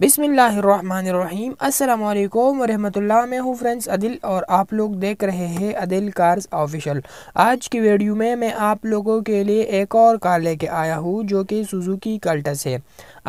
बिसमीम् अल्लाम वरहमतुल्लाह मैं हूँ फ्रेंड्स अदिल और आप लोग देख रहे हैं अदिल कार्स ऑफिशियल आज की वीडियो में मैं आप लोगों के लिए एक और कार लेके आया हूँ जो कि सुजुकी कल्टस है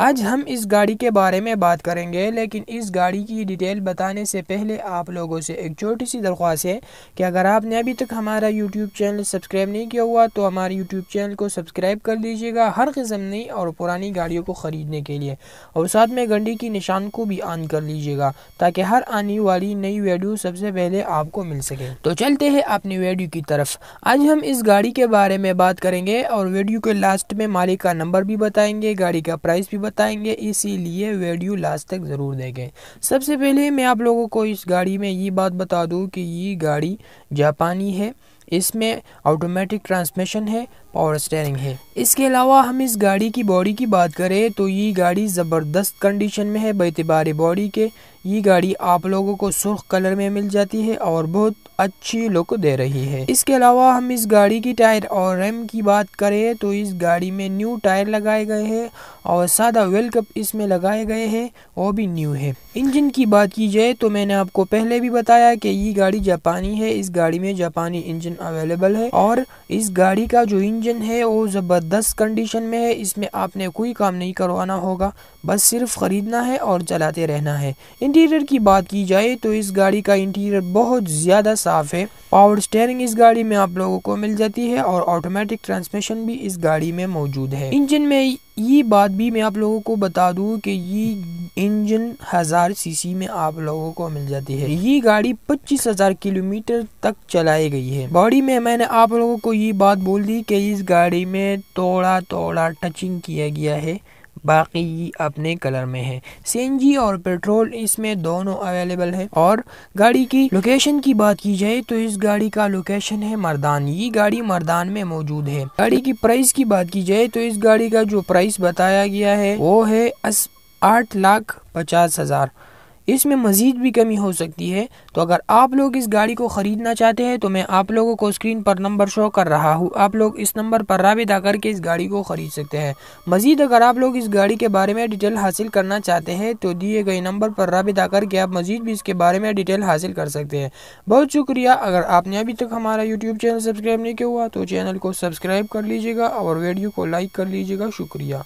आज हम इस गाड़ी के बारे में बात करेंगे लेकिन इस गाड़ी की डिटेल बताने से पहले आप लोगों से एक छोटी सी दरख्वास्त है कि अगर आपने अभी तक हमारा यूट्यूब चैनल सब्सक्राइब नहीं किया हुआ तो हमारे यूट्यूब चैनल को सब्सक्राइब कर दीजिएगा हर किस्म नई और पुरानी गाड़ियों को ख़रीदने के लिए और साथ में घंटी के निशान को भी ऑन कर लीजिएगा ताकि हर आने वाली नई वीडियो सबसे पहले आपको मिल सके तो चलते हैं अपनी वीडियो की तरफ आज हम इस गाड़ी के बारे में बात करेंगे और वीडियो के लास्ट में मालिक का नंबर भी बताएंगे गाड़ी का प्राइस भी बताएंगे इसीलिए वीडियो लास्ट तक ज़रूर देखें सबसे पहले मैं आप लोगों को इस गाड़ी में ये बात बता दूँ कि ये गाड़ी जापानी है इसमें ऑटोमेटिक ट्रांसमिशन है पावर स्टेयरिंग है इसके अलावा हम इस गाड़ी की बॉडी की बात करें तो ये गाड़ी ज़बरदस्त कंडीशन में है बेतबार बॉडी के ये गाड़ी आप लोगों को सुर्ख कलर में मिल जाती है और बहुत अच्छी लुक दे रही है इसके अलावा हम इस गाड़ी की टायर और रैम की बात करें तो इस गाड़ी में न्यू टायर लगाए गए हैं और सादा वेल कप इसमें लगाए गए हैं वो भी न्यू है इंजन की बात की जाए तो मैंने आपको पहले भी बताया कि ये गाड़ी जापानी है इस गाड़ी में जापानी इंजन अवेलेबल है और इस गाड़ी का जो इंजन इंजन है वो ज़बरदस्त कंडीशन में है इसमें आपने कोई काम नहीं करवाना होगा बस सिर्फ ख़रीदना है और चलाते रहना है इंटीरियर की बात की जाए तो इस गाड़ी का इंटीरियर बहुत ज़्यादा साफ़ है पावर स्टेयरिंग इस गाड़ी में आप लोगों को मिल जाती है और ऑटोमेटिक ट्रांसमिशन भी इस गाड़ी में मौजूद है इंजन में ये बात भी मैं आप लोगों को बता दूँ कि ये इंजन हज़ार सीसी में आप लोगों को मिल जाती है ये गाड़ी पच्चीस हज़ार किलोमीटर तक चलाई गई है बॉडी में मैंने आप लोगों को ये बात बोल दी कि इस गाड़ी में थोड़ा थोड़ा टचिंग किया गया है बाकी अपने कलर में है सीएनजी और पेट्रोल इसमें दोनों अवेलेबल है और गाड़ी की लोकेशन की बात की जाए तो इस गाड़ी का लोकेशन है मरदान ये गाड़ी मरदान में मौजूद है गाड़ी की प्राइस की बात की जाए तो इस गाड़ी का जो प्राइस बताया गया है वो है आठ लाख पचास हजार इसमें मज़ीद भी कमी हो सकती है तो अगर आप लोग इस गाड़ी को ख़रीदना चाहते हैं तो मैं आप लोगों को स्क्रीन पर नंबर शो कर रहा हूँ आप लोग इस नंबर पर रबिता करके इस गाड़ी को ख़रीद सकते हैं मज़ीद अगर आप लोग इस गाड़ी के बारे में डिटेल हासिल करना चाहते हैं तो दिए गए नंबर पर रबिता करके आप मज़ीद भी इसके बारे में डिटेल हासिल कर सकते हैं बहुत शुक्रिया अगर आपने अभी तक हमारा यूट्यूब चैनल सब्सक्राइब नहीं किया हुआ तो चैनल को सब्सक्राइब कर लीजिएगा और वीडियो को लाइक कर लीजिएगा शुक्रिया